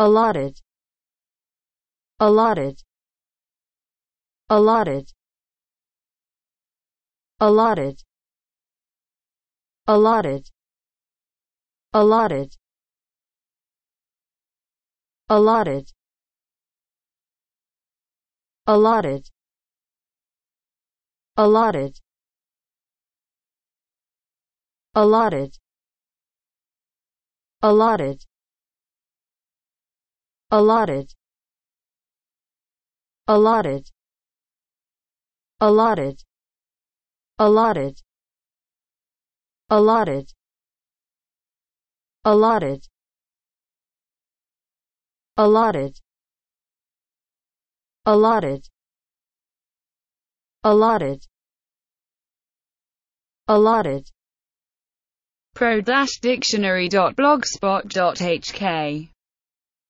allotted allotted allotted allotted allotted allotted allotted allotted allotted allotted allotted allotted allotted allotted allotted allotted allotted allotted allotted allotted allotted pro-dictionary.blogspot.hk